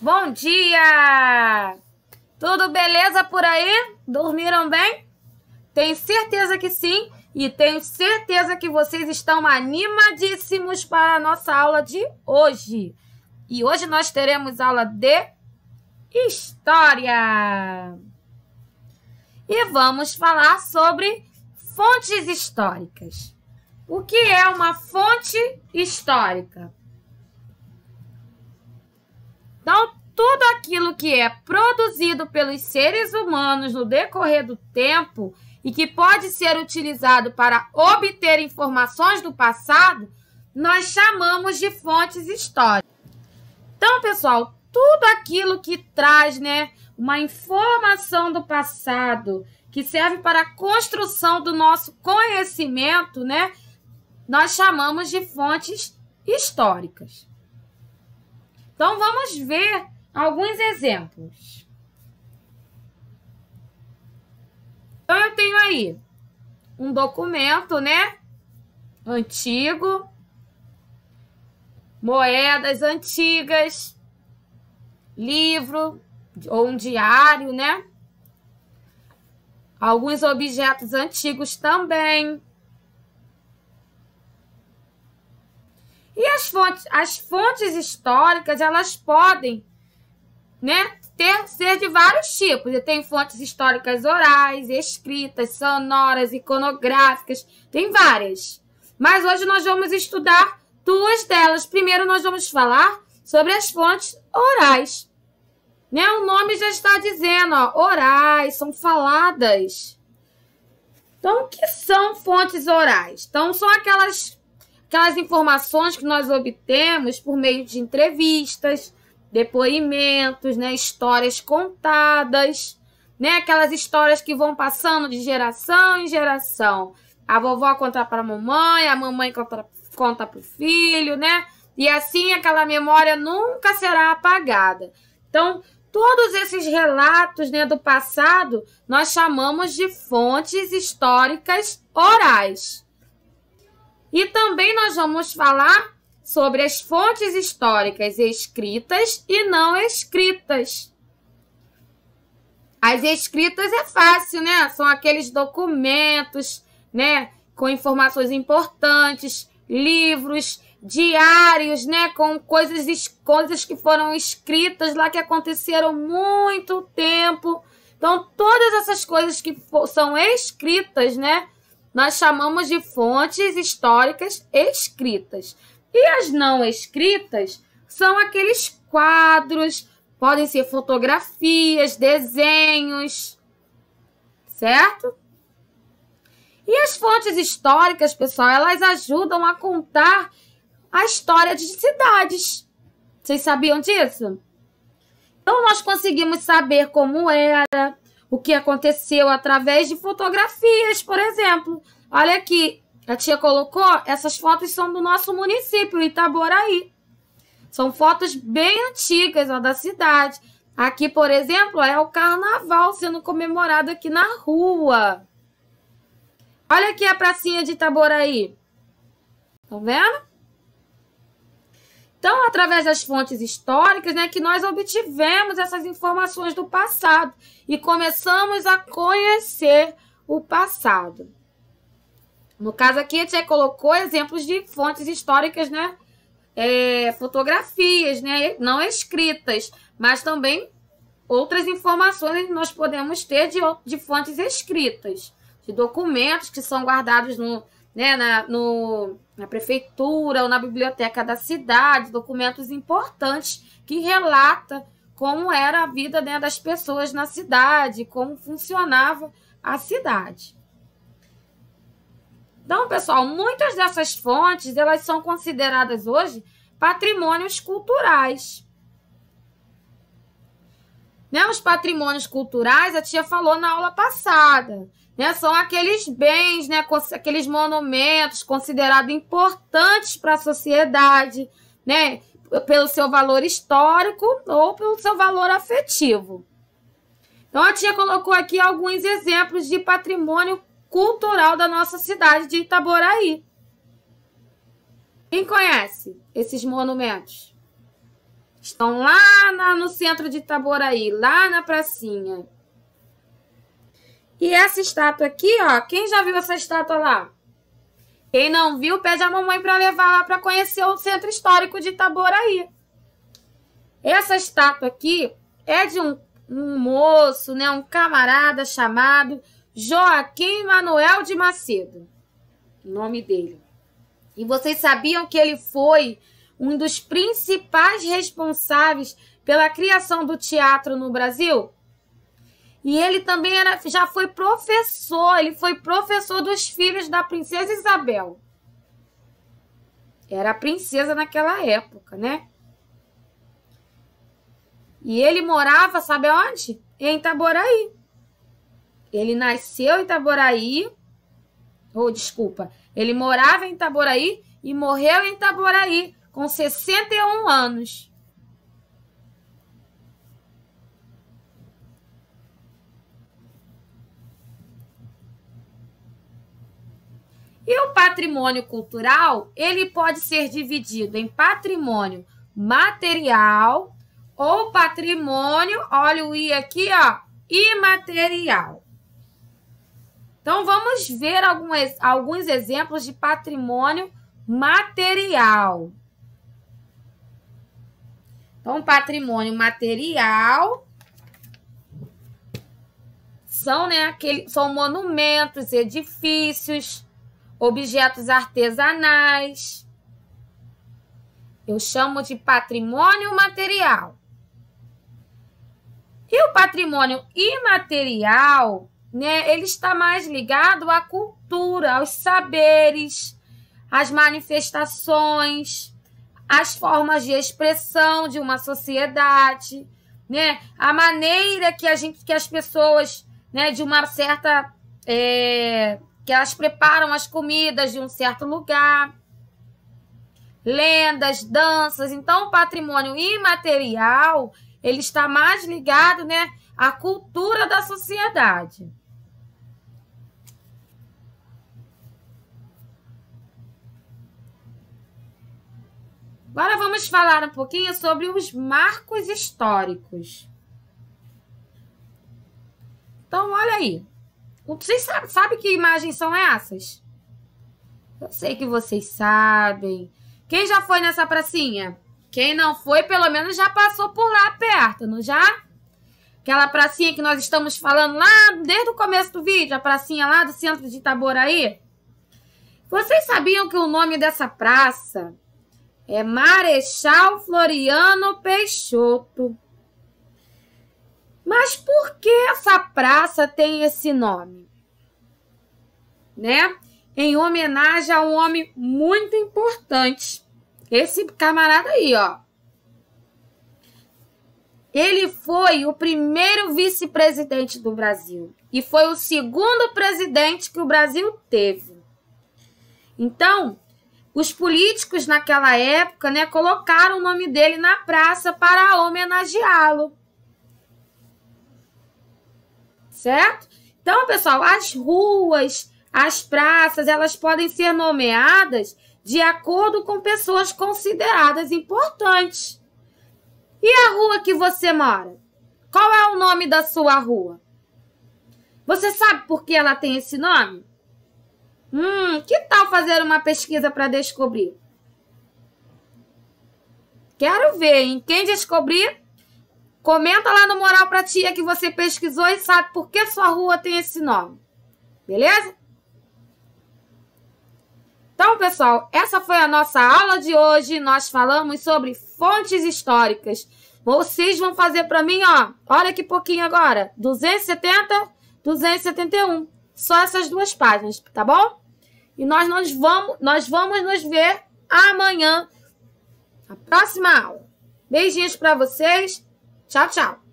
Bom dia! Tudo beleza por aí? Dormiram bem? Tenho certeza que sim e tenho certeza que vocês estão animadíssimos para a nossa aula de hoje. E hoje nós teremos aula de História. E vamos falar sobre fontes históricas. O que é uma fonte histórica? Então, tudo aquilo que é produzido pelos seres humanos no decorrer do tempo e que pode ser utilizado para obter informações do passado, nós chamamos de fontes históricas. Então, pessoal, tudo aquilo que traz, né, uma informação do passado que serve para a construção do nosso conhecimento, né, nós chamamos de fontes históricas. Então vamos ver alguns exemplos. Então eu tenho aí um documento, né? Antigo, moedas antigas, livro ou um diário, né? Alguns objetos antigos também. E as fontes, as fontes históricas, elas podem, né, ter ser de vários tipos. eu tem fontes históricas orais, escritas, sonoras, iconográficas, tem várias. Mas hoje nós vamos estudar duas delas. Primeiro nós vamos falar sobre as fontes orais. Né? O nome já está dizendo, ó, orais, são faladas. Então, o que são fontes orais? Então, são aquelas Aquelas então, informações que nós obtemos por meio de entrevistas, depoimentos, né, histórias contadas, né, aquelas histórias que vão passando de geração em geração. A vovó conta para a mamãe, a mamãe conta, conta para o filho, né? E assim aquela memória nunca será apagada. Então, todos esses relatos né, do passado nós chamamos de fontes históricas orais. E também nós vamos falar sobre as fontes históricas escritas e não escritas. As escritas é fácil, né? São aqueles documentos, né, com informações importantes, livros, diários, né, com coisas coisas que foram escritas lá que aconteceram muito tempo. Então, todas essas coisas que são escritas, né, nós chamamos de fontes históricas escritas. E as não escritas são aqueles quadros, podem ser fotografias, desenhos, certo? E as fontes históricas, pessoal, elas ajudam a contar a história de cidades. Vocês sabiam disso? Então, nós conseguimos saber como era, o que aconteceu através de fotografias, por exemplo. Olha aqui, a tia colocou, essas fotos são do nosso município, Itaboraí. São fotos bem antigas ó, da cidade. Aqui, por exemplo, é o carnaval sendo comemorado aqui na rua. Olha aqui a pracinha de Itaboraí. Estão tá vendo? Então, através das fontes históricas, né, que nós obtivemos essas informações do passado e começamos a conhecer o passado. No caso aqui, a gente colocou exemplos de fontes históricas, né? É, fotografias, né? Não escritas, mas também outras informações que nós podemos ter de, de fontes escritas, de documentos que são guardados no, né, na, no, na prefeitura ou na biblioteca da cidade, documentos importantes que relata como era a vida né, das pessoas na cidade, como funcionava a cidade. Então, pessoal, muitas dessas fontes elas são consideradas hoje patrimônios culturais. Né? Os patrimônios culturais, a tia falou na aula passada, né? são aqueles bens, né? aqueles monumentos considerados importantes para a sociedade, né? pelo seu valor histórico ou pelo seu valor afetivo. Então, a tia colocou aqui alguns exemplos de patrimônio cultural da nossa cidade de Itaboraí. Quem conhece esses monumentos? Estão lá na, no centro de Itaboraí, lá na pracinha. E essa estátua aqui, ó, quem já viu essa estátua lá? Quem não viu, pede a mamãe para levar lá para conhecer o centro histórico de Itaboraí. Essa estátua aqui é de um, um moço, né, um camarada chamado Joaquim Manuel de Macedo, nome dele. E vocês sabiam que ele foi um dos principais responsáveis pela criação do teatro no Brasil? E ele também era, já foi professor, ele foi professor dos filhos da princesa Isabel. Era princesa naquela época, né? E ele morava, sabe onde? Em Itaboraí. Ele nasceu em Itaboraí, ou oh, desculpa, ele morava em Itaboraí e morreu em Itaboraí com 61 anos. E o patrimônio cultural, ele pode ser dividido em patrimônio material ou patrimônio, olha o i aqui, ó, imaterial. Então vamos ver alguns, alguns exemplos de patrimônio material. Então, patrimônio material são, né, aquele, são monumentos, edifícios, objetos artesanais. Eu chamo de patrimônio material. E o patrimônio imaterial, né, ele está mais ligado à cultura, aos saberes, às manifestações, as formas de expressão de uma sociedade, né? A maneira que a gente, que as pessoas, né, de uma certa, é, que elas preparam as comidas de um certo lugar, lendas, danças. Então, o patrimônio imaterial ele está mais ligado, né, à cultura da sociedade. Agora vamos falar um pouquinho sobre os marcos históricos. Então, olha aí. Vocês sabem sabe que imagens são essas? Eu sei que vocês sabem. Quem já foi nessa pracinha? Quem não foi, pelo menos já passou por lá perto, não já? Aquela pracinha que nós estamos falando lá desde o começo do vídeo, a pracinha lá do centro de Itaboraí. Vocês sabiam que o nome dessa praça é Marechal Floriano Peixoto. Mas por que essa praça tem esse nome? Né? Em homenagem a um homem muito importante. Esse camarada aí, ó. Ele foi o primeiro vice-presidente do Brasil e foi o segundo presidente que o Brasil teve. Então, os políticos naquela época né, colocaram o nome dele na praça para homenageá-lo. Certo? Então, pessoal, as ruas, as praças, elas podem ser nomeadas de acordo com pessoas consideradas importantes. E a rua que você mora? Qual é o nome da sua rua? Você sabe por que ela tem esse nome? Hum, que tal fazer uma pesquisa para descobrir? Quero ver, hein? Quem descobrir, comenta lá no Moral para Tia que você pesquisou e sabe por que sua rua tem esse nome. Beleza? Então, pessoal, essa foi a nossa aula de hoje. Nós falamos sobre fontes históricas. Vocês vão fazer para mim, ó. Olha que pouquinho agora. 270, 271. Só essas duas páginas, tá bom? E nós, nós, vamos, nós vamos nos ver amanhã, na próxima aula. Beijinhos para vocês. Tchau, tchau.